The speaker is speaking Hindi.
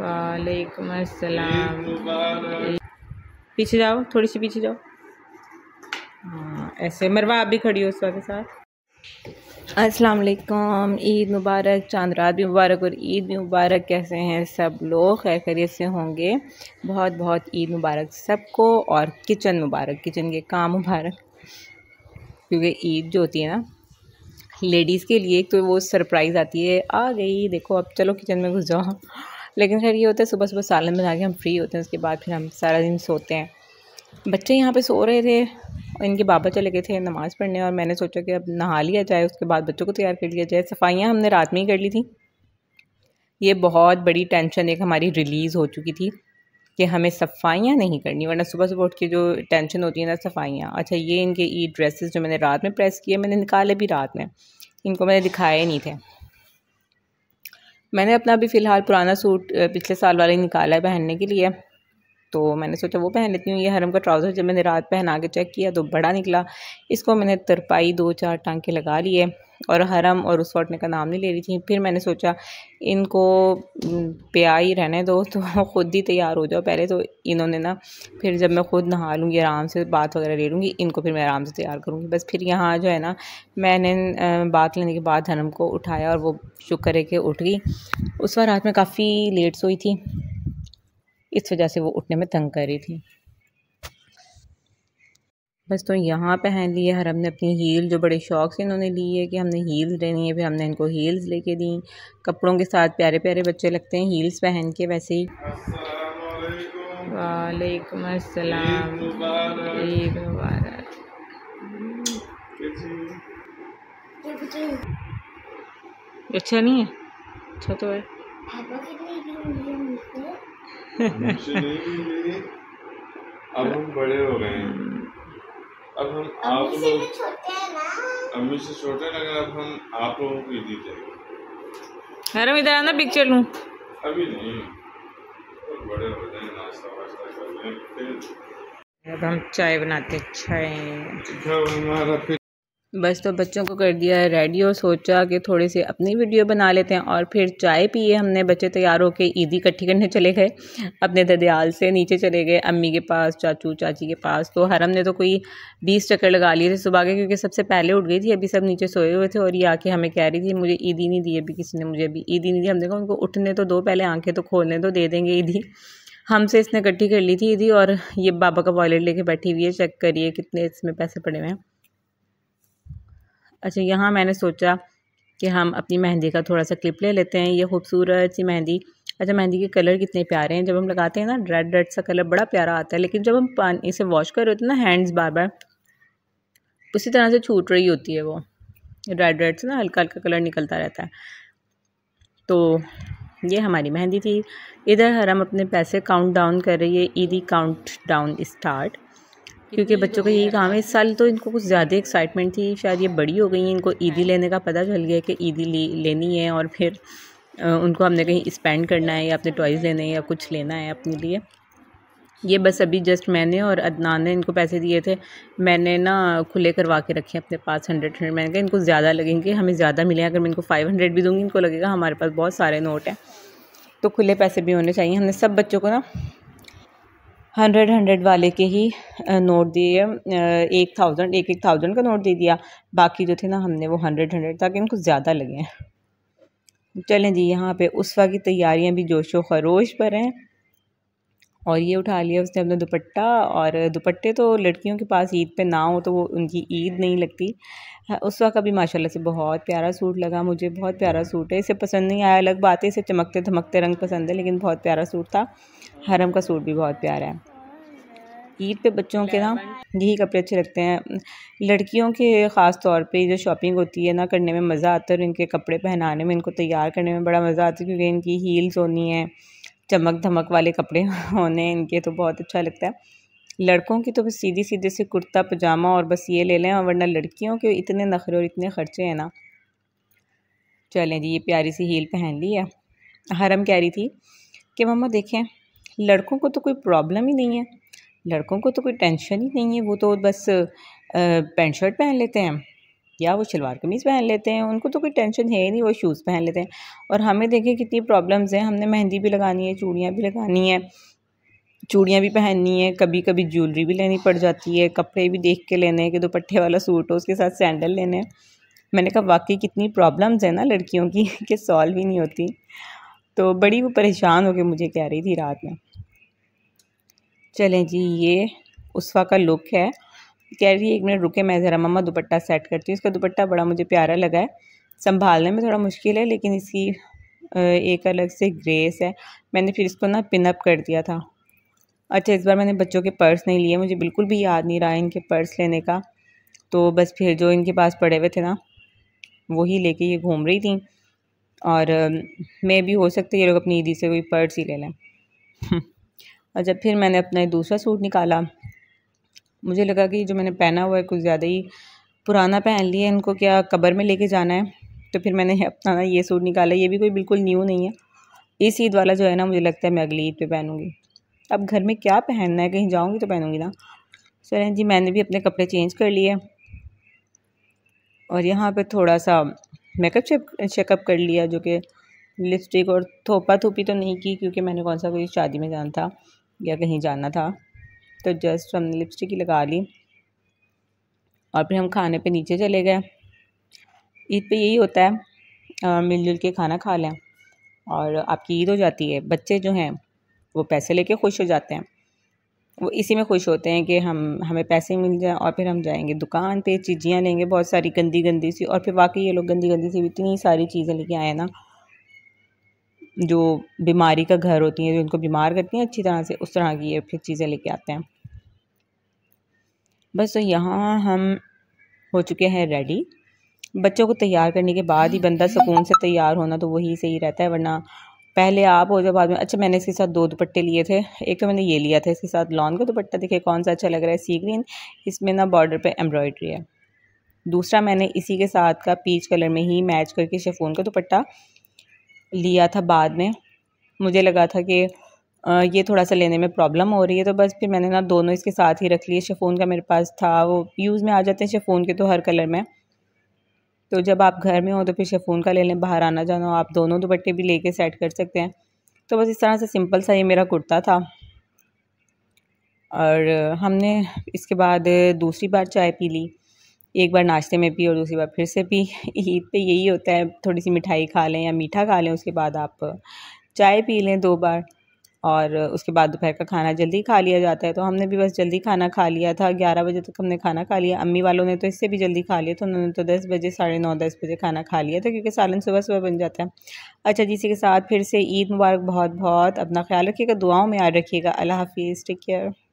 वालेकुम अस्सलाम पीछे जाओ थोड़ी सी पीछे जाओ हाँ, ऐसे मरवा आप भी खड़ी हो उसके साथ अस्सलाम वालेकुम ईद मुबारक चांद रात भी मुबारक और ईद भी मुबारक कैसे हैं सब लोग खैर खैरियत से होंगे बहुत बहुत ईद मुबारक सबको और किचन मुबारक किचन के काम मुबारक क्योंकि ईद जो होती है ना लेडीज़ के लिए तो वो सरप्राइज़ आती है आ गई देखो अब चलो किचन में घुस जाओ लेकिन खैर ये होता है सुबह सुबह सालन बना के हम फ्री होते हैं उसके बाद फिर हम सारा दिन सोते हैं बच्चे यहाँ पे सो रहे थे और इनके बाबा चले गए थे नमाज़ पढ़ने और मैंने सोचा कि अब नहा लिया जाए उसके बाद बच्चों को तैयार कर लिया जाए सफाइयाँ हमने रात में ही कर ली थी ये बहुत बड़ी टेंशन एक हमारी रिलीज़ हो चुकी थी कि हमें सफाइयाँ नहीं करनी वरना सुबह सुबह उठ के जो टेंशन होती है ना सफाइयाँ अच्छा ये इनके ई ड्रेसेस जो मैंने रात में प्रेस किए मैंने निकाले भी रात में इनको मैंने दिखाए नहीं थे मैंने अपना अभी फ़िलहाल पुराना सूट पिछले साल वाला ही निकाला है पहनने के लिए तो मैंने सोचा वो पहन लेती हूँ ये हरम का ट्राउज़र जब मैंने रात पहना के चेक किया तो बड़ा निकला इसको मैंने तरपाई दो चार टांके लगा लिए और हरम और उस फटने का नाम नहीं ले रही थी फिर मैंने सोचा इनको प्या ही रहने दो तो ख़ुद ही तैयार हो जाओ पहले तो इन्होंने ना फिर जब मैं ख़ुद नहा लूँगी आराम से बात वगैरह ले लूँगी इनको फिर मैं आराम से तैयार करूँगी बस फिर यहाँ जो है ना मैंने बात लेने के बाद हरम को उठाया और वो शुक्र है कि उठ गई उस बार रात में काफ़ी लेट सोई थी इस वजह से वो उठने में तंग कर रही थी बस तो यहाँ पहन लिए हर हमने अपनी हील जो बड़े शौक से इन्होंने ली है कि हमने हील्स लेनी है फिर हमने इनको हील्स लेके दी कपड़ों के साथ प्यारे प्यारे बच्चे लगते हैं हील्स पहन के वैसे ही वालेकुम अस्सलाम ईद मुबारक अच्छा नहीं है अच्छा तो है अब हम बड़े हो गए अब हम आप लोग अम्मी से छोटे लगे अब हम आप लोगों को दी जाएंगे अरे इधर आना पिक्चर लू अभी नहीं बड़े हो जाए नाश्ता वास्ता कर लें फिर अब हम चाय बनाते चाय हमारा फिर बस तो बच्चों को कर दिया रेडी और सोचा कि थोड़ी सी अपनी वीडियो बना लेते हैं और फिर चाय पिए हमने बच्चे तैयार होकर ईदी इकट्ठी करने चले गए अपने ददयाल से नीचे चले गए अम्मी के पास चाचू चाची के पास तो हरम ने तो कोई बीस चक्कर लगा लिए थे सुबह के क्योंकि सबसे पहले उठ गई थी अभी सब नीचे सोए हुए थे और ये आके हमें कह रही थी मुझे ईदी नहीं दी अभी किसी ने मुझे अभी ईदी नहीं दी हम देखो उनको उठने तो दो पहले आँखें तो खोलने तो दे देंगे ईदी हमसे इसने इकट्ठी कर ली थी ईदी और ये बाबा का वॉलेट लेके बैठी हुई है चेक करिए कितने इसमें पैसे पड़े हुए हैं अच्छा यहाँ मैंने सोचा कि हम अपनी मेहंदी का थोड़ा सा क्लिप ले लेते हैं ये खूबसूरत सी मेहंदी अच्छा मेहंदी के कलर कितने प्यारे हैं जब हम लगाते हैं ना रेड रेड सा कलर बड़ा प्यारा आता है लेकिन जब हम पानी से वॉश कर रहे होते हैं ना हैंड्स बार बार उसी तरह से छूट रही होती है वो रेड रेड से ना हल्का हल्का कलर निकलता रहता है तो ये हमारी मेहंदी थी इधर हर हम अपने पैसे काउंट डाउन कर रही है ईदी काउंट डाउन स्टार्ट क्योंकि बच्चों का यही काम है इस साल तो इनको कुछ ज़्यादा एक्साइटमेंट थी शायद ये बड़ी हो गई हैं इनको ईदी हाँ। लेने का पता चल गया कि ईदी लेनी है और फिर उनको हमने कहीं स्पेंड करना है या अपने टॉयज़ हाँ। लेने हैं या कुछ लेना है अपने लिए ये बस अभी जस्ट मैंने और अदनान ने इनको पैसे दिए थे मैंने ना खुले करवा के रखे अपने पास हंड्रेड हंड्रेड मैंने कहा इनको ज़्यादा लगेंगे हमें ज़्यादा मिले अगर मैं इनको फ़ाइव हंड्रेड भी दूँगी इनको लगेगा हमारे पास बहुत सारे नोट हैं तो खुले पैसे भी होने चाहिए हमने सब बच्चों को ना हंड्रेड हंड्रेड वाले के ही नोट दिए एक थाउजेंड एक एक थाउजेंड का नोट दे दिया बाकी जो थे ना हमने वो हंड्रेड हंड्रेड ताकि इनको ज़्यादा लगे चलें जी यहाँ पे उस वक्त की तैयारियाँ भी जोशो खरोश पर हैं और ये उठा लिया उसने अपना दुपट्टा और दुपट्टे तो लड़कियों के पास ईद पे ना हो तो वो उनकी ईद नहीं लगती हाँ, उस वक्त अभी माशाल्लाह से बहुत प्यारा सूट लगा मुझे बहुत प्यारा सूट है इसे पसंद नहीं आया अलग बात है इसे चमकते धमकते रंग पसंद है लेकिन बहुत प्यारा सूट था हरम का सूट भी बहुत प्यारा है ईद पे बच्चों के ना यही कपड़े अच्छे लगते हैं लड़कियों के ख़ास तौर पे जो शॉपिंग होती है ना करने में मज़ा आता है और इनके कपड़े पहनाने में इनको तैयार करने में बड़ा मज़ा आता है क्योंकि इनकी हील्स होनी है चमक धमक वाले कपड़े होने इनके तो बहुत अच्छा लगता है लड़कों की तो बस सीधी सीधे से कुर्ता पजामा और बस ये ले लें और वरना लड़कियों के इतने नखरे और इतने ख़र्चे हैं ना चलें जी ये प्यारी सी हील पहन ली है हरम कह रही थी कि मम्मा देखें लड़कों को तो कोई प्रॉब्लम ही नहीं है लड़कों को तो कोई टेंशन ही नहीं है वो तो बस पेंट शर्ट पहन लेते हैं या वो शलवार कमीज़ पहन लेते हैं उनको तो कोई टेंशन है ही नहीं वो शूज़ पहन लेते हैं और हमें देखें कितनी प्रॉब्लम्स हैं हमने मेहंदी भी लगानी है चूड़ियाँ भी लगानी है चूड़ियाँ भी पहननी है कभी कभी ज्वेलरी भी लेनी पड़ जाती है कपड़े भी देख के लेने हैं कि दोपट्टे वाला सूट हो उसके साथ सैंडल लेने हैं मैंने कहा वाकई कितनी प्रॉब्लम्स हैं ना लड़कियों की कि सॉल्व ही नहीं होती तो बड़ी वो परेशान होकर मुझे कह रही थी रात में चलें जी ये उसवा का लुक है कह रही है एक मिनट रुके मैं ज़रा मम्मा दुपट्टा सेट करती हूँ इसका दुपट्टा बड़ा मुझे प्यारा लगा है संभालने में थोड़ा मुश्किल है लेकिन इसकी एक अलग से ग्रेस है मैंने फिर इसको ना पिनअप कर दिया था अच्छा इस बार मैंने बच्चों के पर्स नहीं लिए मुझे बिल्कुल भी याद नहीं रहा इनके पर्स लेने का तो बस फिर जो इनके पास पड़े हुए थे ना वही लेके ये घूम रही थी और मैं भी हो सकता है ये लोग अपनी ईदी से कोई पर्स ही ले लें अच्छा फिर मैंने अपना दूसरा सूट निकाला मुझे लगा कि जो मैंने पहना हुआ है कुछ ज़्यादा ही पुराना पहन लिया इनको क्या कबर में लेके जाना है तो फिर मैंने अपना ये सूट निकाला ये भी कोई बिल्कुल न्यू नहीं है इस ईद वाला जो है ना मुझे लगता है मैं अगली ईद पे पहनूंगी अब घर में क्या पहनना है कहीं जाऊंगी तो पहनूंगी ना चलें जी मैंने भी अपने कपड़े चेंज कर लिए और यहाँ पर थोड़ा सा मेकअप चेकअप कर लिया जो कि लिपस्टिक और थोपा थोपी तो नहीं की क्योंकि मैंने कौन सा कोई शादी में जाना था या कहीं जाना था तो जस्ट हमने लिपस्टिक ही लगा ली और फिर हम खाने पे नीचे चले गए ईद पे यही होता है मिलजुल के खाना खा लें और आपकी ईद हो जाती है बच्चे जो हैं वो पैसे लेके खुश हो जाते हैं वो इसी में खुश होते हैं कि हम हमें पैसे मिल जाएं और फिर हम जाएंगे दुकान पे चीज़ियाँ लेंगे बहुत सारी गंदी गंदी सी और फिर वाकई ये लोग गंदी गंदी सी इतनी सारी चीज़ें लेके आए ना जो बीमारी का घर होती हैं जो इनको बीमार करती हैं अच्छी तरह से उस तरह की ये फिर चीज़ें लेके आते हैं बस तो यहाँ हम हो चुके हैं रेडी बच्चों को तैयार करने के बाद ही बंदा सुकून से तैयार होना तो वही सही रहता है वरना पहले आप हो जाओ बाद में अच्छा मैंने इसके साथ दो दुपट्टे लिए थे एक तो मैंने ये लिया था इसके साथ लॉन का दुपट्टा देखिए कौन सा अच्छा लग रहा है सी ग्रीन इसमें ना बॉर्डर पे एम्ब्रॉयडरी है दूसरा मैंने इसी के साथ का पीच कलर में ही मैच करके शेफोन का दुपट्टा लिया था बाद में मुझे लगा था कि ये थोड़ा सा लेने में प्रॉब्लम हो रही है तो बस फिर मैंने ना दोनों इसके साथ ही रख लिए शेफ़ोन का मेरे पास था वो यूज़ में आ जाते हैं शेफ़ोन के तो हर कलर में तो जब आप घर में हो तो फिर शेफ़ोन का ले लें बाहर आना जाना हो आप दोनों दुपट्टे भी लेके सेट कर सकते हैं तो बस इस तरह से सिंपल सा ये मेरा कुर्ता था और हमने इसके बाद दूसरी बार चाय पी ली एक बार नाश्ते में पी और दूसरी बार फिर से पी ईद पे यही होता है थोड़ी सी मिठाई खा लें या मीठा खा लें उसके बाद आप चाय पी लें दो बार और उसके बाद दोपहर का खाना जल्दी खा लिया जाता है तो हमने भी बस जल्दी खाना खा लिया था ग्यारह बजे तक हमने खाना खा लिया अम्मी वालों ने तो इससे भी जल्दी खा लिया तो उन्होंने तो दस बजे साढ़े नौ दस बजे खाना खा लिया था क्योंकि सालन सुबह सुबह बन जाता है अच्छा जी इसी के साथ फिर से ईद मुबारक बहुत बहुत अपना ख्याल रखिएगा दुआओं में याद रखिएगा अल्लाह हाफिज़ टेक केयर